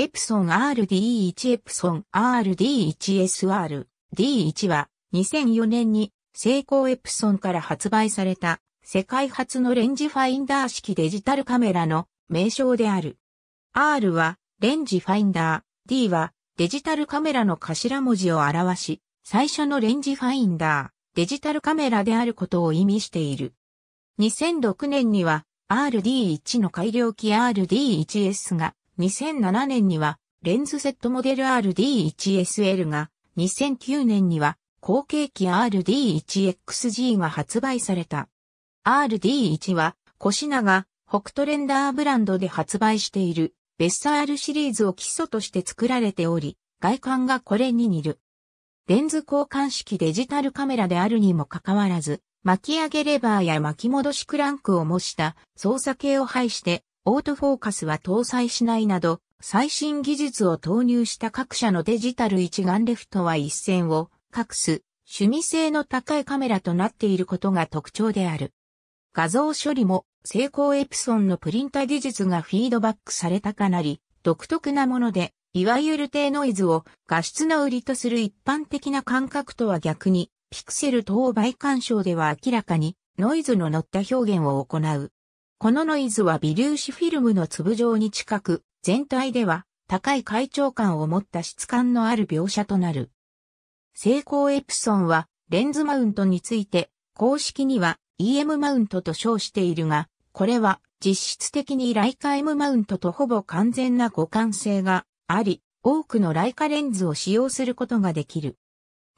エプソン r d 1エプソン RD1SR D1 は2004年に成功エプソンから発売された世界初のレンジファインダー式デジタルカメラの名称である。R はレンジファインダー、D はデジタルカメラの頭文字を表し、最初のレンジファインダー、デジタルカメラであることを意味している。2006年には RD1 の改良機 RD1S が2007年にはレンズセットモデル RD1SL が、2009年には後継機 RD1XG が発売された。RD1 は、コシナが北トレンダーブランドで発売しているベッサールシリーズを基礎として作られており、外観がこれに似る。レンズ交換式デジタルカメラであるにもかかわらず、巻き上げレバーや巻き戻しクランクを模した操作系を配してオートフォーカスは搭載しないなど、最新技術を投入した各社のデジタル一眼レフとは一線を画す趣味性の高いカメラとなっていることが特徴である。画像処理も成功エプソンのプリンタ技術がフィードバックされたかなり独特なもので、いわゆる低ノイズを画質の売りとする一般的な感覚とは逆に、ピクセル等倍干渉では明らかにノイズの乗った表現を行う。このノイズは微粒子フィルムの粒状に近く、全体では高い快調感を持った質感のある描写となる。成功エプソンはレンズマウントについて公式には EM マウントと称しているが、これは実質的にライカ M マウントとほぼ完全な互換性があり、多くのライカレンズを使用することができる。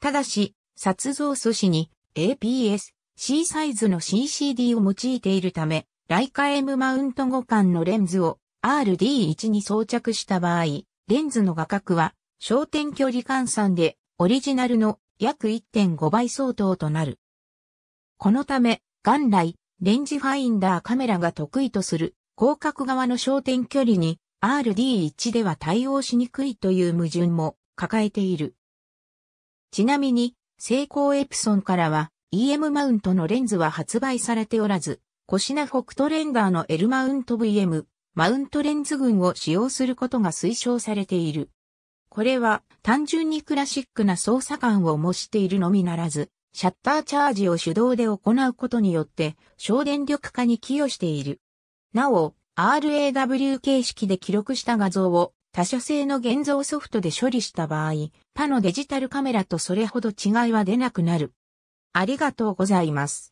ただし、撮像素子に APS-C サイズの CCD を用いているため、ライカ M マウント互換のレンズを RD1 に装着した場合、レンズの画角は焦点距離換算でオリジナルの約1.5倍相当となる。このため、元来、レンジファインダーカメラが得意とする広角側の焦点距離に RD1 では対応しにくいという矛盾も抱えている。ちなみに、セイコーエプソンからは EM マウントのレンズは発売されておらず、コシナフォクトレンダーの L マウント VM、マウントレンズ群を使用することが推奨されている。これは単純にクラシックな操作感を模しているのみならず、シャッターチャージを手動で行うことによって省電力化に寄与している。なお、RAW 形式で記録した画像を他社製の現像ソフトで処理した場合、他のデジタルカメラとそれほど違いは出なくなる。ありがとうございます。